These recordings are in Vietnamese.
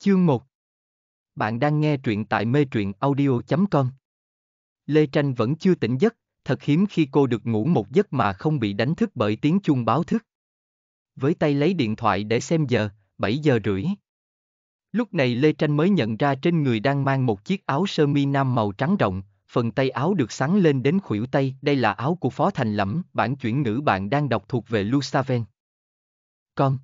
Chương 1 Bạn đang nghe truyện tại mê truyện audio.com Lê Tranh vẫn chưa tỉnh giấc, thật hiếm khi cô được ngủ một giấc mà không bị đánh thức bởi tiếng chuông báo thức. Với tay lấy điện thoại để xem giờ, 7 giờ rưỡi. Lúc này Lê Tranh mới nhận ra trên người đang mang một chiếc áo sơ mi nam màu trắng rộng, phần tay áo được sáng lên đến khuỷu tay, đây là áo của Phó Thành Lẫm, bản chuyển ngữ bạn đang đọc thuộc về Lusaven. Con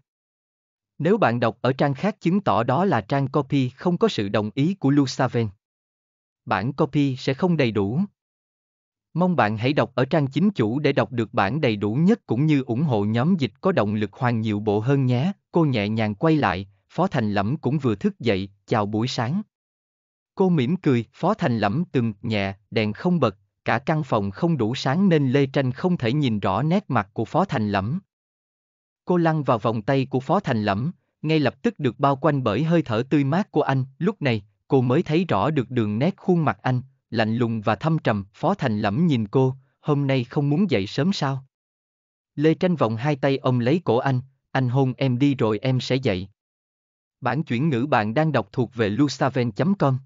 nếu bạn đọc ở trang khác chứng tỏ đó là trang copy không có sự đồng ý của Lusaven. Bản copy sẽ không đầy đủ. Mong bạn hãy đọc ở trang chính chủ để đọc được bản đầy đủ nhất cũng như ủng hộ nhóm dịch có động lực hoàn nhiều bộ hơn nhé. Cô nhẹ nhàng quay lại, Phó Thành Lẫm cũng vừa thức dậy, chào buổi sáng. Cô mỉm cười, Phó Thành Lẫm từng nhẹ, đèn không bật, cả căn phòng không đủ sáng nên Lê Tranh không thể nhìn rõ nét mặt của Phó Thành Lẫm. Cô lăn vào vòng tay của Phó Thành Lẫm, ngay lập tức được bao quanh bởi hơi thở tươi mát của anh, lúc này, cô mới thấy rõ được đường nét khuôn mặt anh, lạnh lùng và thâm trầm, Phó Thành Lẫm nhìn cô, hôm nay không muốn dậy sớm sao? Lê Tranh vòng hai tay ông lấy cổ anh, anh hôn em đi rồi em sẽ dậy. Bản chuyển ngữ bạn đang đọc thuộc về lusaven.com.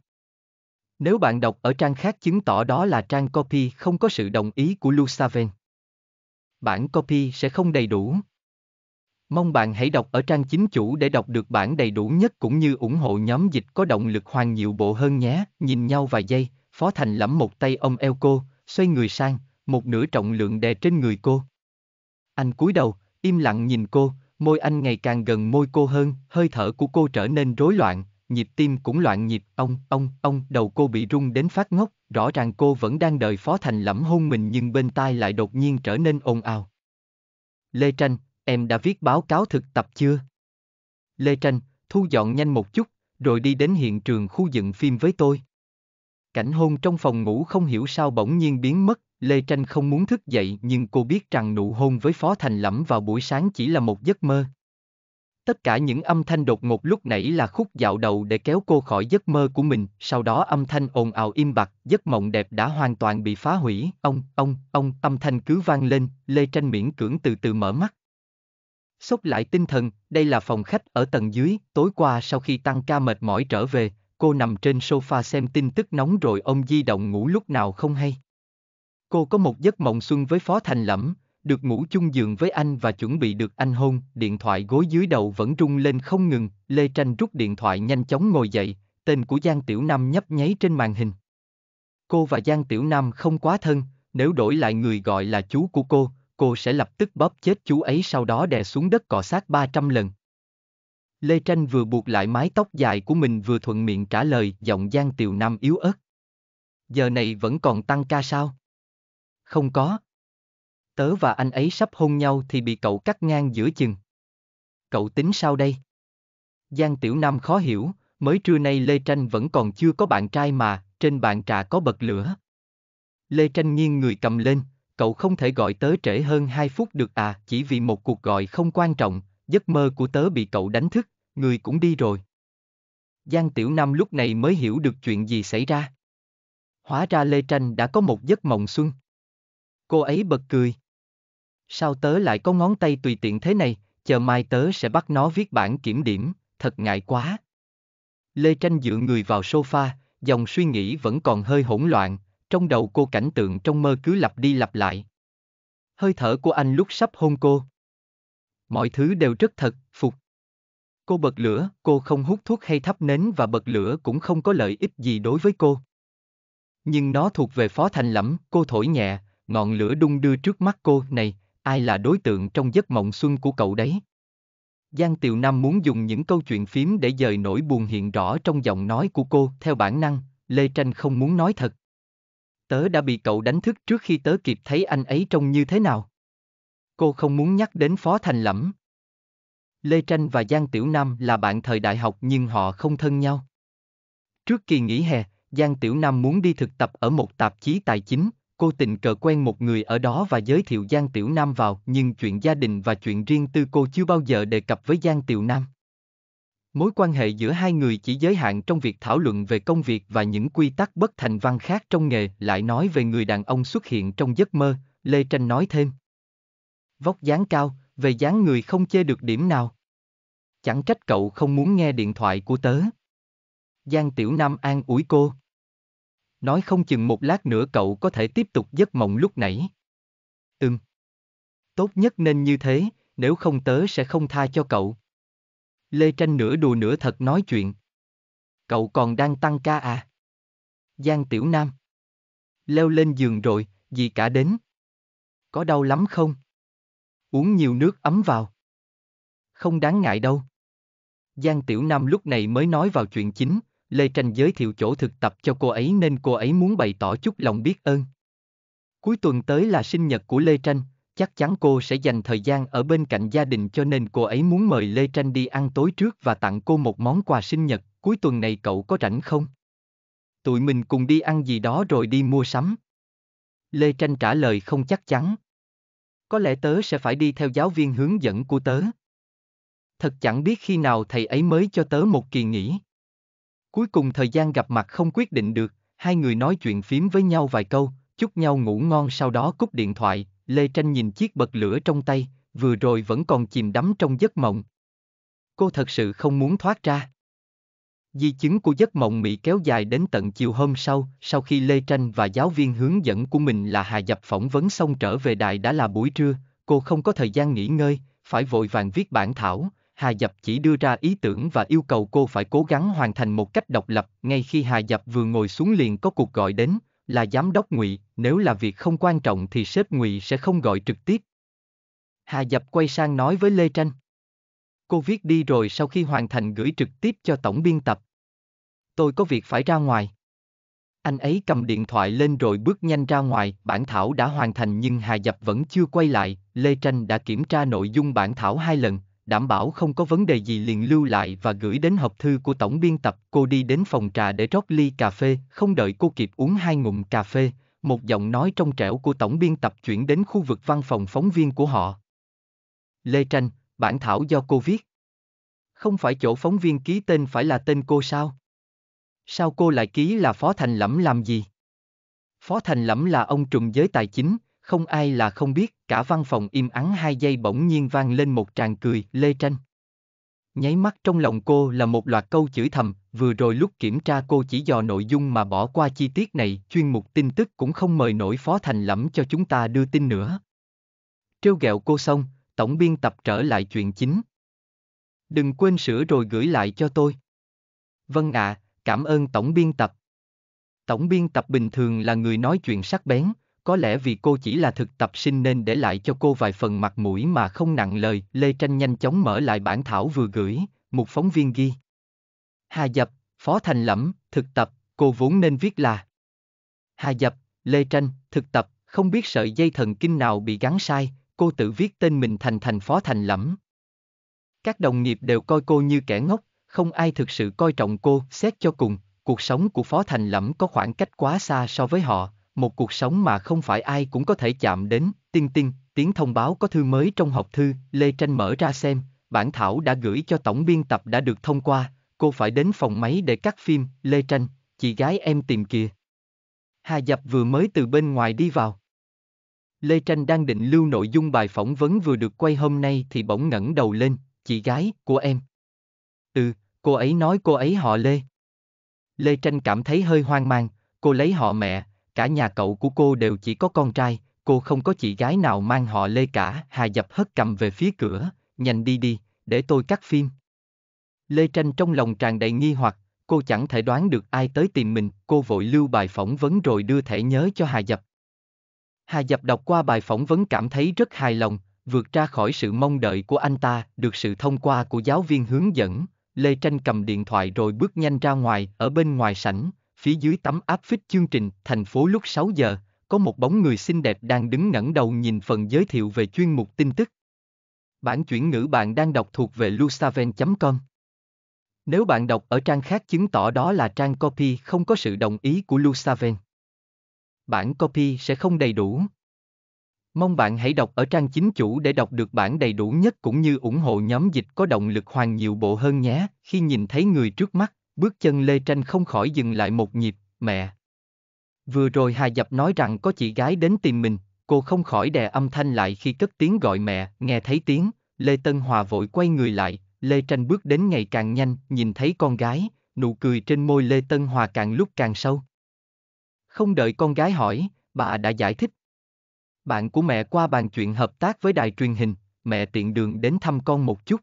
Nếu bạn đọc ở trang khác chứng tỏ đó là trang copy không có sự đồng ý của Lusaven. Bản copy sẽ không đầy đủ. Mong bạn hãy đọc ở trang chính chủ để đọc được bản đầy đủ nhất cũng như ủng hộ nhóm dịch có động lực hoàn nhiều bộ hơn nhé. Nhìn nhau vài giây, Phó Thành lẫm một tay ông eo cô, xoay người sang, một nửa trọng lượng đè trên người cô. Anh cúi đầu, im lặng nhìn cô, môi anh ngày càng gần môi cô hơn, hơi thở của cô trở nên rối loạn, nhịp tim cũng loạn nhịp, ông, ông, ông, đầu cô bị rung đến phát ngốc, rõ ràng cô vẫn đang đợi Phó Thành lẫm hôn mình nhưng bên tai lại đột nhiên trở nên ồn ào. Lê Tranh, Em đã viết báo cáo thực tập chưa? Lê Tranh, thu dọn nhanh một chút, rồi đi đến hiện trường khu dựng phim với tôi. Cảnh hôn trong phòng ngủ không hiểu sao bỗng nhiên biến mất, Lê Tranh không muốn thức dậy nhưng cô biết rằng nụ hôn với Phó Thành Lẫm vào buổi sáng chỉ là một giấc mơ. Tất cả những âm thanh đột ngột lúc nãy là khúc dạo đầu để kéo cô khỏi giấc mơ của mình, sau đó âm thanh ồn ào im bặt, giấc mộng đẹp đã hoàn toàn bị phá hủy, ông, ông, ông, âm thanh cứ vang lên, Lê Tranh miễn cưỡng từ từ mở mắt sốc lại tinh thần, đây là phòng khách ở tầng dưới, tối qua sau khi tăng ca mệt mỏi trở về, cô nằm trên sofa xem tin tức nóng rồi ông di động ngủ lúc nào không hay. Cô có một giấc mộng xuân với Phó Thành Lẫm, được ngủ chung giường với anh và chuẩn bị được anh hôn, điện thoại gối dưới đầu vẫn rung lên không ngừng, Lê Tranh rút điện thoại nhanh chóng ngồi dậy, tên của Giang Tiểu Nam nhấp nháy trên màn hình. Cô và Giang Tiểu Nam không quá thân, nếu đổi lại người gọi là chú của cô, cô sẽ lập tức bóp chết chú ấy sau đó đè xuống đất cọ sát 300 lần. Lê Tranh vừa buộc lại mái tóc dài của mình vừa thuận miệng trả lời giọng Giang Tiều Nam yếu ớt. Giờ này vẫn còn tăng ca sao? Không có. Tớ và anh ấy sắp hôn nhau thì bị cậu cắt ngang giữa chừng. Cậu tính sao đây? Giang Tiểu Nam khó hiểu, mới trưa nay Lê Tranh vẫn còn chưa có bạn trai mà, trên bàn trà có bật lửa. Lê Tranh nghiêng người cầm lên, cậu không thể gọi tớ trễ hơn 2 phút được à, chỉ vì một cuộc gọi không quan trọng, giấc mơ của tớ bị cậu đánh thức, người cũng đi rồi. Giang Tiểu Nam lúc này mới hiểu được chuyện gì xảy ra. Hóa ra Lê Tranh đã có một giấc mộng xuân. Cô ấy bật cười. Sao tớ lại có ngón tay tùy tiện thế này, chờ mai tớ sẽ bắt nó viết bản kiểm điểm, thật ngại quá. Lê Tranh dựa người vào sofa, dòng suy nghĩ vẫn còn hơi hỗn loạn, trong đầu cô cảnh tượng trong mơ cứ lặp đi lặp lại. Hơi thở của anh lúc sắp hôn cô. Mọi thứ đều rất thật, phục. Cô bật lửa, cô không hút thuốc hay thắp nến và bật lửa cũng không có lợi ích gì đối với cô. Nhưng nó thuộc về Phó Thành Lẫm, cô thổi nhẹ, ngọn lửa đung đưa trước mắt cô, này, ai là đối tượng trong giấc mộng xuân của cậu đấy? Giang Tiểu Nam muốn dùng những câu chuyện phím để dời nỗi buồn hiện rõ trong giọng nói của cô, theo bản năng, Lê Tranh không muốn nói thật. Tớ đã bị cậu đánh thức trước khi tớ kịp thấy anh ấy trông như thế nào. Cô không muốn nhắc đến Phó Thành Lẫm. Lê Tranh và Giang Tiểu Nam là bạn thời đại học nhưng họ không thân nhau. Trước kỳ nghỉ hè, Giang Tiểu Nam muốn đi thực tập ở một tạp chí tài chính, cô tình cờ quen một người ở đó và giới thiệu Giang Tiểu Nam vào, nhưng chuyện gia đình và chuyện riêng tư cô chưa bao giờ đề cập với Giang Tiểu Nam. Mối quan hệ giữa hai người chỉ giới hạn trong việc thảo luận về công việc và những quy tắc bất thành văn khác trong nghề lại nói về người đàn ông xuất hiện trong giấc mơ, Lê Tranh nói thêm. Vóc dáng cao, về dáng người không chê được điểm nào. Chẳng trách cậu không muốn nghe điện thoại của tớ. Giang Tiểu Nam an ủi cô. Nói không chừng một lát nữa cậu có thể tiếp tục giấc mộng lúc nãy. Ừm. Tốt nhất nên như thế, nếu không tớ sẽ không tha cho cậu. Lê Tranh nửa đùa nửa thật nói chuyện. Cậu còn đang tăng ca à? Giang Tiểu Nam. Leo lên giường rồi, gì cả đến. Có đau lắm không? Uống nhiều nước ấm vào. Không đáng ngại đâu. Giang Tiểu Nam lúc này mới nói vào chuyện chính, Lê Tranh giới thiệu chỗ thực tập cho cô ấy nên cô ấy muốn bày tỏ chút lòng biết ơn. Cuối tuần tới là sinh nhật của Lê Tranh, chắc chắn cô sẽ dành thời gian ở bên cạnh gia đình cho nên cô ấy muốn mời Lê Tranh đi ăn tối trước và tặng cô một món quà sinh nhật, cuối tuần này cậu có rảnh không? Tụi mình cùng đi ăn gì đó rồi đi mua sắm. Lê Tranh trả lời không chắc chắn. Có lẽ tớ sẽ phải đi theo giáo viên hướng dẫn của tớ. Thật chẳng biết khi nào thầy ấy mới cho tớ một kỳ nghỉ. Cuối cùng thời gian gặp mặt không quyết định được, hai người nói chuyện phím với nhau vài câu, chúc nhau ngủ ngon sau đó cúp điện thoại, Lê Tranh nhìn chiếc bật lửa trong tay, vừa rồi vẫn còn chìm đắm trong giấc mộng. Cô thật sự không muốn thoát ra. Di chứng của giấc mộng Mỹ kéo dài đến tận chiều hôm sau, sau khi Lê Tranh và giáo viên hướng dẫn của mình là Hà Dập phỏng vấn xong trở về đài đã là buổi trưa, cô không có thời gian nghỉ ngơi, phải vội vàng viết bản thảo, Hà Dập chỉ đưa ra ý tưởng và yêu cầu cô phải cố gắng hoàn thành một cách độc lập, ngay khi Hà Dập vừa ngồi xuống liền có cuộc gọi đến, là giám đốc ngụy nếu là việc không quan trọng thì sếp ngụy sẽ không gọi trực tiếp hà dập quay sang nói với lê tranh cô viết đi rồi sau khi hoàn thành gửi trực tiếp cho tổng biên tập tôi có việc phải ra ngoài anh ấy cầm điện thoại lên rồi bước nhanh ra ngoài bản thảo đã hoàn thành nhưng hà dập vẫn chưa quay lại lê tranh đã kiểm tra nội dung bản thảo hai lần đảm bảo không có vấn đề gì liền lưu lại và gửi đến hộp thư của tổng biên tập. Cô đi đến phòng trà để rót ly cà phê, không đợi cô kịp uống hai ngụm cà phê, một giọng nói trong trẻo của tổng biên tập chuyển đến khu vực văn phòng phóng viên của họ. Lê Tranh, bản thảo do cô viết. Không phải chỗ phóng viên ký tên phải là tên cô sao? Sao cô lại ký là Phó Thành Lẫm làm gì? Phó Thành Lẫm là ông trùm giới tài chính, không ai là không biết, cả văn phòng im ắng hai giây bỗng nhiên vang lên một tràng cười, lê tranh. Nháy mắt trong lòng cô là một loạt câu chửi thầm, vừa rồi lúc kiểm tra cô chỉ dò nội dung mà bỏ qua chi tiết này, chuyên mục tin tức cũng không mời nổi Phó Thành lẫm cho chúng ta đưa tin nữa. Trêu ghẹo cô xong, tổng biên tập trở lại chuyện chính. Đừng quên sửa rồi gửi lại cho tôi. Vâng ạ, à, cảm ơn tổng biên tập. Tổng biên tập bình thường là người nói chuyện sắc bén, có lẽ vì cô chỉ là thực tập sinh nên để lại cho cô vài phần mặt mũi mà không nặng lời. Lê Tranh nhanh chóng mở lại bản thảo vừa gửi, một phóng viên ghi. Hà Dập, Phó Thành Lẫm, thực tập, cô vốn nên viết là. Hà Dập, Lê Tranh, thực tập, không biết sợi dây thần kinh nào bị gắn sai, cô tự viết tên mình thành thành Phó Thành Lẫm. Các đồng nghiệp đều coi cô như kẻ ngốc, không ai thực sự coi trọng cô, xét cho cùng, cuộc sống của Phó Thành Lẫm có khoảng cách quá xa so với họ, một cuộc sống mà không phải ai cũng có thể chạm đến, Tinh tinh, tiếng thông báo có thư mới trong học thư, Lê Tranh mở ra xem, bản thảo đã gửi cho tổng biên tập đã được thông qua, cô phải đến phòng máy để cắt phim, Lê Tranh, chị gái em tìm kìa. Hà Dập vừa mới từ bên ngoài đi vào. Lê Tranh đang định lưu nội dung bài phỏng vấn vừa được quay hôm nay thì bỗng ngẩng đầu lên, chị gái, của em. Ừ, cô ấy nói cô ấy họ Lê. Lê Tranh cảm thấy hơi hoang mang, cô lấy họ mẹ, cả nhà cậu của cô đều chỉ có con trai, cô không có chị gái nào mang họ Lê cả. Hà dập hất cầm về phía cửa, nhanh đi đi, để tôi cắt phim. Lê Tranh trong lòng tràn đầy nghi hoặc, cô chẳng thể đoán được ai tới tìm mình, cô vội lưu bài phỏng vấn rồi đưa thẻ nhớ cho Hà Dập. Hà Dập đọc qua bài phỏng vấn cảm thấy rất hài lòng, vượt ra khỏi sự mong đợi của anh ta, được sự thông qua của giáo viên hướng dẫn, Lê Tranh cầm điện thoại rồi bước nhanh ra ngoài, ở bên ngoài sảnh, phía dưới tấm áp phích chương trình thành phố lúc 6 giờ, có một bóng người xinh đẹp đang đứng ngẩng đầu nhìn phần giới thiệu về chuyên mục tin tức. Bản chuyển ngữ bạn đang đọc thuộc về lusaven.com. Nếu bạn đọc ở trang khác chứng tỏ đó là trang copy không có sự đồng ý của Lusaven. Bản copy sẽ không đầy đủ. Mong bạn hãy đọc ở trang chính chủ để đọc được bản đầy đủ nhất cũng như ủng hộ nhóm dịch có động lực hoàn nhiều bộ hơn nhé, khi nhìn thấy người trước mắt. Bước chân Lê Tranh không khỏi dừng lại một nhịp, mẹ. Vừa rồi Hà Dập nói rằng có chị gái đến tìm mình, cô không khỏi đè âm thanh lại khi cất tiếng gọi mẹ, nghe thấy tiếng, Lê Tân Hòa vội quay người lại, Lê Tranh bước đến ngày càng nhanh, nhìn thấy con gái, nụ cười trên môi Lê Tân Hòa càng lúc càng sâu. Không đợi con gái hỏi, bà đã giải thích. Bạn của mẹ qua bàn chuyện hợp tác với đài truyền hình, mẹ tiện đường đến thăm con một chút.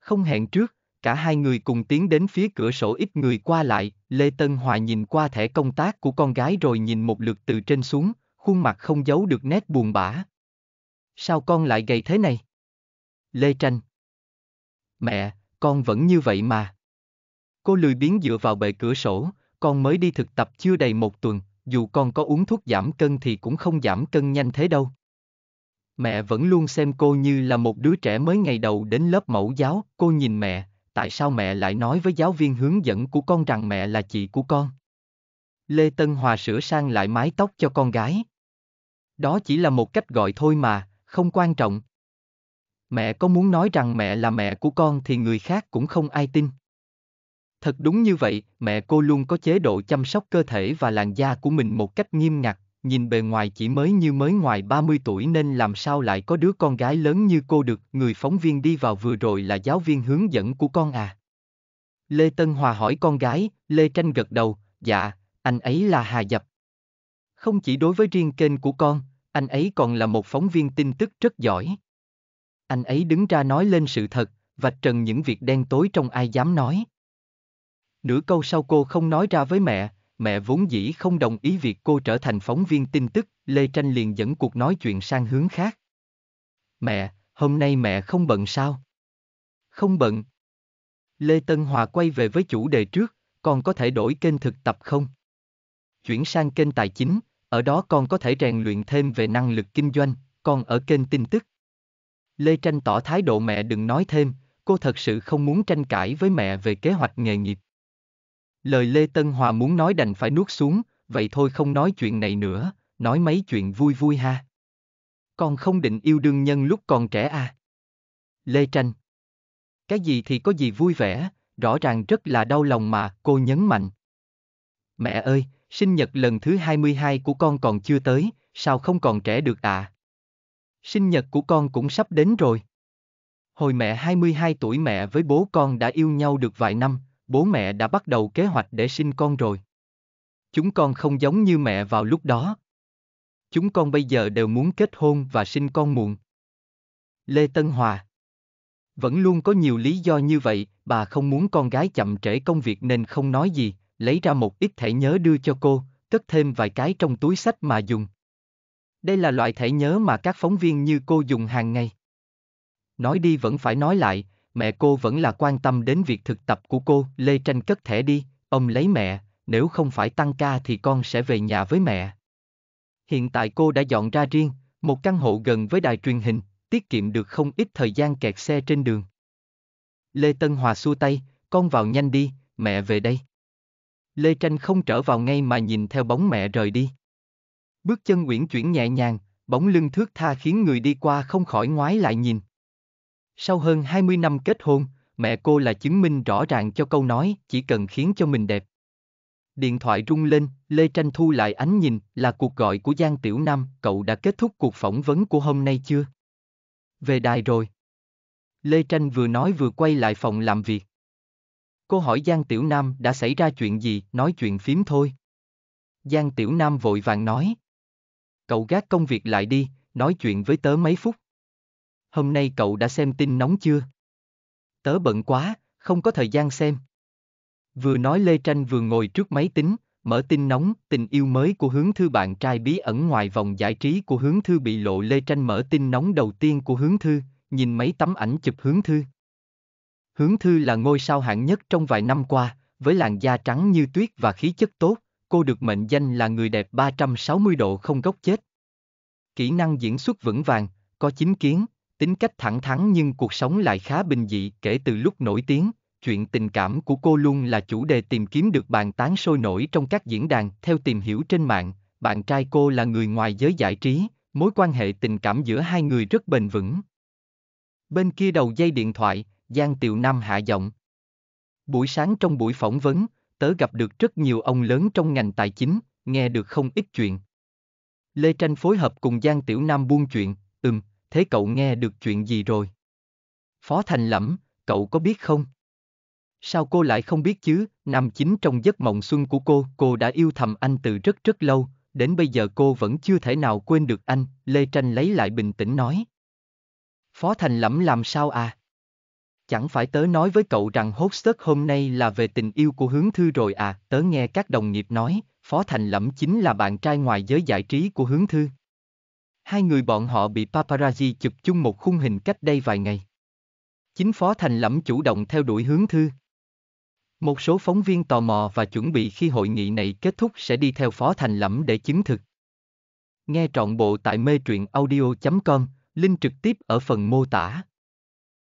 Không hẹn trước, cả hai người cùng tiến đến phía cửa sổ ít người qua lại, Lê Tân Hòa nhìn qua thẻ công tác của con gái rồi nhìn một lượt từ trên xuống, khuôn mặt không giấu được nét buồn bã. Sao con lại gầy thế này? Lê Tranh Mẹ, con vẫn như vậy mà. Cô lười biến dựa vào bệ cửa sổ, con mới đi thực tập chưa đầy một tuần, dù con có uống thuốc giảm cân thì cũng không giảm cân nhanh thế đâu. Mẹ vẫn luôn xem cô như là một đứa trẻ mới ngày đầu đến lớp mẫu giáo, cô nhìn mẹ, tại sao mẹ lại nói với giáo viên hướng dẫn của con rằng mẹ là chị của con? Lê Tân Hòa sửa sang lại mái tóc cho con gái. Đó chỉ là một cách gọi thôi mà, không quan trọng. Mẹ có muốn nói rằng mẹ là mẹ của con thì người khác cũng không ai tin. Thật đúng như vậy, mẹ cô luôn có chế độ chăm sóc cơ thể và làn da của mình một cách nghiêm ngặt, nhìn bề ngoài chỉ mới như mới ngoài 30 tuổi nên làm sao lại có đứa con gái lớn như cô được, người phóng viên đi vào vừa rồi là giáo viên hướng dẫn của con à. Lê Tân Hòa hỏi con gái, Lê Tranh gật đầu, dạ, anh ấy là Hà Dập. Không chỉ đối với riêng kênh của con, anh ấy còn là một phóng viên tin tức rất giỏi. Anh ấy đứng ra nói lên sự thật, vạch trần những việc đen tối trong ai dám nói. Nửa câu sau cô không nói ra với mẹ, mẹ vốn dĩ không đồng ý việc cô trở thành phóng viên tin tức, Lê Tranh liền dẫn cuộc nói chuyện sang hướng khác. Mẹ, hôm nay mẹ không bận sao? Không bận. Lê Tân Hòa quay về với chủ đề trước, con có thể đổi kênh thực tập không? Chuyển sang kênh tài chính, ở đó con có thể rèn luyện thêm về năng lực kinh doanh, con ở kênh tin tức. Lê Tranh tỏ thái độ mẹ đừng nói thêm, cô thật sự không muốn tranh cãi với mẹ về kế hoạch nghề nghiệp. Lời Lê Tân Hòa muốn nói đành phải nuốt xuống, vậy thôi không nói chuyện này nữa, nói mấy chuyện vui vui ha. Con không định yêu đương nhân lúc còn trẻ à? Lê Tranh Cái gì thì có gì vui vẻ, rõ ràng rất là đau lòng mà, cô nhấn mạnh. Mẹ ơi, sinh nhật lần thứ 22 của con còn chưa tới, sao không còn trẻ được à? Sinh nhật của con cũng sắp đến rồi. Hồi mẹ 22 tuổi mẹ với bố con đã yêu nhau được vài năm, bố mẹ đã bắt đầu kế hoạch để sinh con rồi. Chúng con không giống như mẹ vào lúc đó. Chúng con bây giờ đều muốn kết hôn và sinh con muộn. Lê Tân Hòa Vẫn luôn có nhiều lý do như vậy, bà không muốn con gái chậm trễ công việc nên không nói gì, lấy ra một ít thẻ nhớ đưa cho cô, cất thêm vài cái trong túi sách mà dùng. Đây là loại thẻ nhớ mà các phóng viên như cô dùng hàng ngày. Nói đi vẫn phải nói lại, mẹ cô vẫn là quan tâm đến việc thực tập của cô. Lê Tranh cất thẻ đi, ông lấy mẹ, nếu không phải tăng ca thì con sẽ về nhà với mẹ. Hiện tại cô đã dọn ra riêng, một căn hộ gần với đài truyền hình, tiết kiệm được không ít thời gian kẹt xe trên đường. Lê Tân Hòa xua tay, con vào nhanh đi, mẹ về đây. Lê Tranh không trở vào ngay mà nhìn theo bóng mẹ rời đi. Bước chân Nguyễn chuyển nhẹ nhàng, bóng lưng thước tha khiến người đi qua không khỏi ngoái lại nhìn. Sau hơn 20 năm kết hôn, mẹ cô là chứng minh rõ ràng cho câu nói chỉ cần khiến cho mình đẹp. Điện thoại rung lên, Lê Tranh thu lại ánh nhìn, là cuộc gọi của Giang Tiểu Nam, cậu đã kết thúc cuộc phỏng vấn của hôm nay chưa? Về đài rồi. Lê Tranh vừa nói vừa quay lại phòng làm việc. Cô hỏi Giang Tiểu Nam đã xảy ra chuyện gì, nói chuyện phím thôi. Giang Tiểu Nam vội vàng nói. Cậu gác công việc lại đi, nói chuyện với tớ mấy phút hôm nay cậu đã xem tin nóng chưa? Tớ bận quá, không có thời gian xem. Vừa nói Lê Tranh vừa ngồi trước máy tính, mở tin nóng, tình yêu mới của hướng thư bạn trai bí ẩn ngoài vòng giải trí của hướng thư bị lộ Lê Tranh mở tin nóng đầu tiên của hướng thư, nhìn mấy tấm ảnh chụp hướng thư. Hướng thư là ngôi sao hạng nhất trong vài năm qua, với làn da trắng như tuyết và khí chất tốt, cô được mệnh danh là người đẹp 360 độ không góc chết. Kỹ năng diễn xuất vững vàng, có chính kiến, Tính cách thẳng thắn nhưng cuộc sống lại khá bình dị kể từ lúc nổi tiếng, chuyện tình cảm của cô luôn là chủ đề tìm kiếm được bàn tán sôi nổi trong các diễn đàn. Theo tìm hiểu trên mạng, bạn trai cô là người ngoài giới giải trí, mối quan hệ tình cảm giữa hai người rất bền vững. Bên kia đầu dây điện thoại, Giang Tiểu Nam hạ giọng. Buổi sáng trong buổi phỏng vấn, tớ gặp được rất nhiều ông lớn trong ngành tài chính, nghe được không ít chuyện. Lê Tranh phối hợp cùng Giang Tiểu Nam buôn chuyện, ừm, thế cậu nghe được chuyện gì rồi? Phó Thành Lẫm, cậu có biết không? Sao cô lại không biết chứ, nam chính trong giấc mộng xuân của cô, cô đã yêu thầm anh từ rất rất lâu, đến bây giờ cô vẫn chưa thể nào quên được anh, Lê Tranh lấy lại bình tĩnh nói. Phó Thành Lẫm làm sao à? Chẳng phải tớ nói với cậu rằng hostess hôm nay là về tình yêu của hướng thư rồi à, tớ nghe các đồng nghiệp nói, Phó Thành Lẫm chính là bạn trai ngoài giới giải trí của hướng thư hai người bọn họ bị paparazzi chụp chung một khung hình cách đây vài ngày. Chính Phó Thành Lẫm chủ động theo đuổi hướng thư. Một số phóng viên tò mò và chuẩn bị khi hội nghị này kết thúc sẽ đi theo Phó Thành Lẫm để chứng thực. Nghe trọn bộ tại mê truyện audio.com, link trực tiếp ở phần mô tả.